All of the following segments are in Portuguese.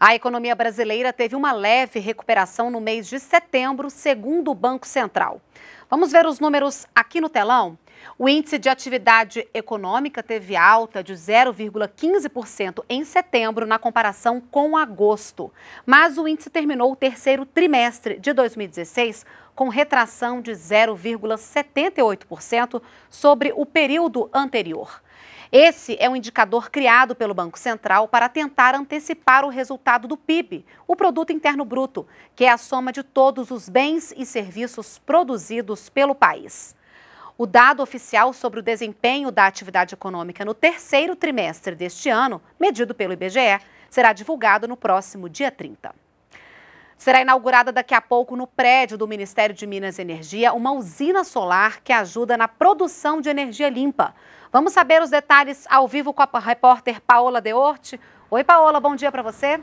A economia brasileira teve uma leve recuperação no mês de setembro, segundo o Banco Central. Vamos ver os números aqui no telão? O índice de atividade econômica teve alta de 0,15% em setembro na comparação com agosto, mas o índice terminou o terceiro trimestre de 2016 com retração de 0,78% sobre o período anterior. Esse é um indicador criado pelo Banco Central para tentar antecipar o resultado do PIB, o Produto Interno Bruto, que é a soma de todos os bens e serviços produzidos pelo país. O dado oficial sobre o desempenho da atividade econômica no terceiro trimestre deste ano, medido pelo IBGE, será divulgado no próximo dia 30. Será inaugurada daqui a pouco no prédio do Ministério de Minas e Energia uma usina solar que ajuda na produção de energia limpa. Vamos saber os detalhes ao vivo com a repórter Paola Deorte. Oi, Paola, bom dia para você.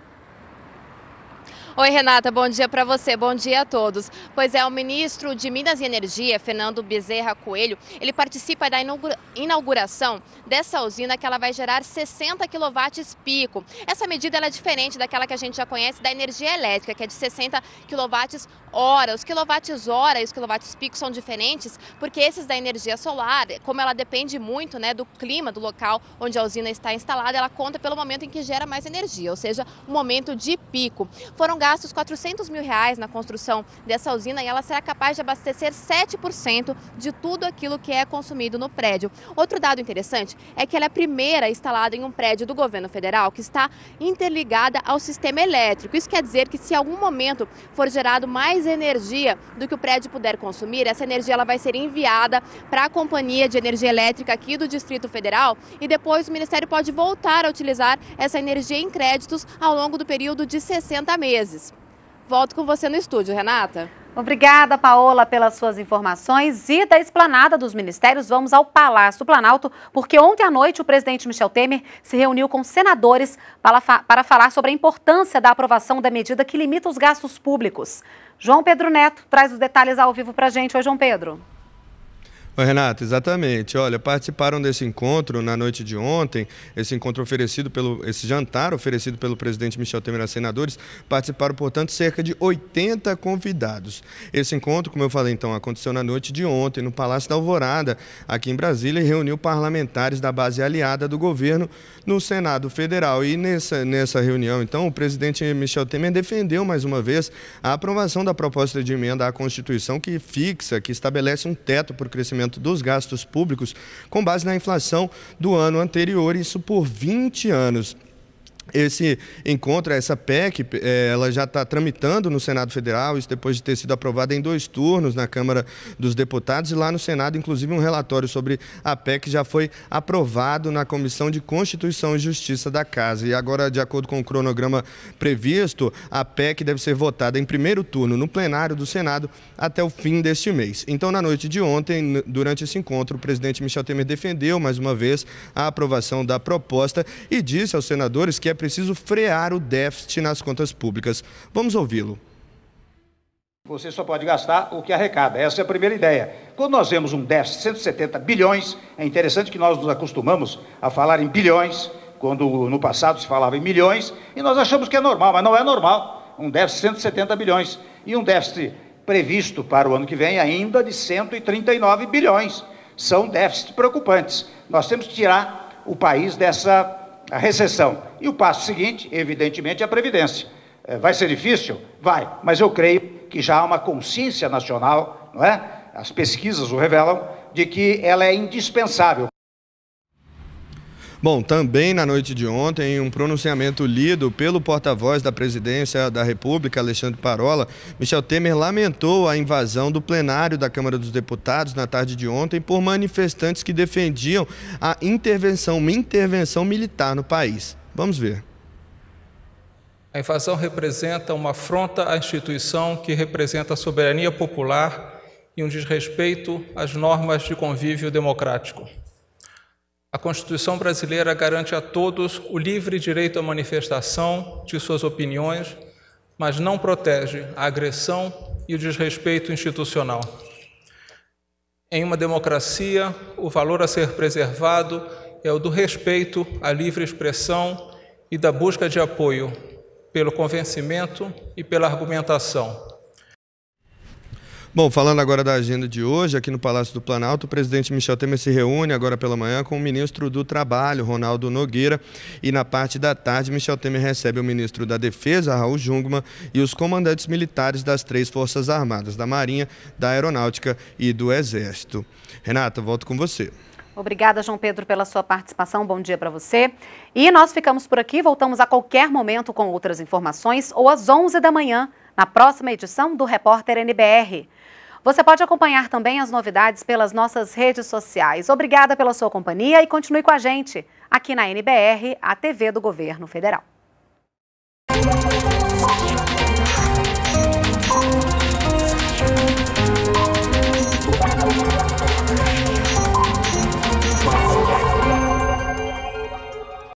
Oi, Renata, bom dia para você, bom dia a todos. Pois é, o ministro de Minas e Energia, Fernando Bezerra Coelho, ele participa da inauguração dessa usina que ela vai gerar 60 kW pico. Essa medida é diferente daquela que a gente já conhece da energia elétrica, que é de 60 kW hora. Os kW hora e os kW pico são diferentes porque esses da energia solar, como ela depende muito né, do clima do local onde a usina está instalada, ela conta pelo momento em que gera mais energia, ou seja, o momento de pico. Foram gastos 400 mil reais na construção dessa usina e ela será capaz de abastecer 7% de tudo aquilo que é consumido no prédio. Outro dado interessante é que ela é a primeira instalada em um prédio do governo federal que está interligada ao sistema elétrico. Isso quer dizer que se em algum momento for gerado mais energia do que o prédio puder consumir, essa energia ela vai ser enviada para a companhia de energia elétrica aqui do Distrito Federal e depois o Ministério pode voltar a utilizar essa energia em créditos ao longo do período de 60 meses. Volto com você no estúdio, Renata. Obrigada, Paola, pelas suas informações. E da esplanada dos ministérios, vamos ao Palácio do Planalto, porque ontem à noite o presidente Michel Temer se reuniu com senadores para, para falar sobre a importância da aprovação da medida que limita os gastos públicos. João Pedro Neto traz os detalhes ao vivo para a gente. Oi, João Pedro. Renato, exatamente. Olha, participaram desse encontro na noite de ontem, esse encontro oferecido pelo, esse jantar oferecido pelo presidente Michel Temer a senadores, participaram, portanto, cerca de 80 convidados. Esse encontro, como eu falei, então, aconteceu na noite de ontem, no Palácio da Alvorada, aqui em Brasília, e reuniu parlamentares da base aliada do governo no Senado Federal. E nessa, nessa reunião, então, o presidente Michel Temer defendeu mais uma vez a aprovação da proposta de emenda à Constituição que fixa, que estabelece um teto para o crescimento dos gastos públicos com base na inflação do ano anterior, isso por 20 anos esse encontro, essa PEC, eh, ela já está tramitando no Senado Federal, isso depois de ter sido aprovada em dois turnos na Câmara dos Deputados e lá no Senado, inclusive, um relatório sobre a PEC já foi aprovado na Comissão de Constituição e Justiça da Casa. E agora, de acordo com o cronograma previsto, a PEC deve ser votada em primeiro turno no plenário do Senado até o fim deste mês. Então, na noite de ontem, durante esse encontro, o presidente Michel Temer defendeu mais uma vez a aprovação da proposta e disse aos senadores que é é preciso frear o déficit nas contas públicas. Vamos ouvi-lo. Você só pode gastar o que arrecada. Essa é a primeira ideia. Quando nós vemos um déficit de 170 bilhões, é interessante que nós nos acostumamos a falar em bilhões, quando no passado se falava em milhões, e nós achamos que é normal, mas não é normal. Um déficit de 170 bilhões e um déficit previsto para o ano que vem ainda de 139 bilhões. São déficits preocupantes. Nós temos que tirar o país dessa a recessão. E o passo seguinte, evidentemente, é a Previdência. É, vai ser difícil? Vai, mas eu creio que já há uma consciência nacional, não é? As pesquisas o revelam, de que ela é indispensável. Bom, também na noite de ontem, em um pronunciamento lido pelo porta-voz da Presidência da República, Alexandre Parola, Michel Temer lamentou a invasão do plenário da Câmara dos Deputados na tarde de ontem por manifestantes que defendiam a intervenção, uma intervenção militar no país. Vamos ver. A invasão representa uma afronta à instituição que representa a soberania popular e um desrespeito às normas de convívio democrático. A Constituição brasileira garante a todos o livre direito à manifestação de suas opiniões, mas não protege a agressão e o desrespeito institucional. Em uma democracia, o valor a ser preservado é o do respeito à livre expressão e da busca de apoio pelo convencimento e pela argumentação Bom, falando agora da agenda de hoje, aqui no Palácio do Planalto, o presidente Michel Temer se reúne agora pela manhã com o ministro do Trabalho, Ronaldo Nogueira, e na parte da tarde, Michel Temer recebe o ministro da Defesa, Raul Jungmann, e os comandantes militares das três Forças Armadas, da Marinha, da Aeronáutica e do Exército. Renata, volto com você. Obrigada, João Pedro, pela sua participação. Bom dia para você. E nós ficamos por aqui. Voltamos a qualquer momento com outras informações ou às 11 da manhã na próxima edição do Repórter NBR. Você pode acompanhar também as novidades pelas nossas redes sociais. Obrigada pela sua companhia e continue com a gente aqui na NBR, a TV do Governo Federal.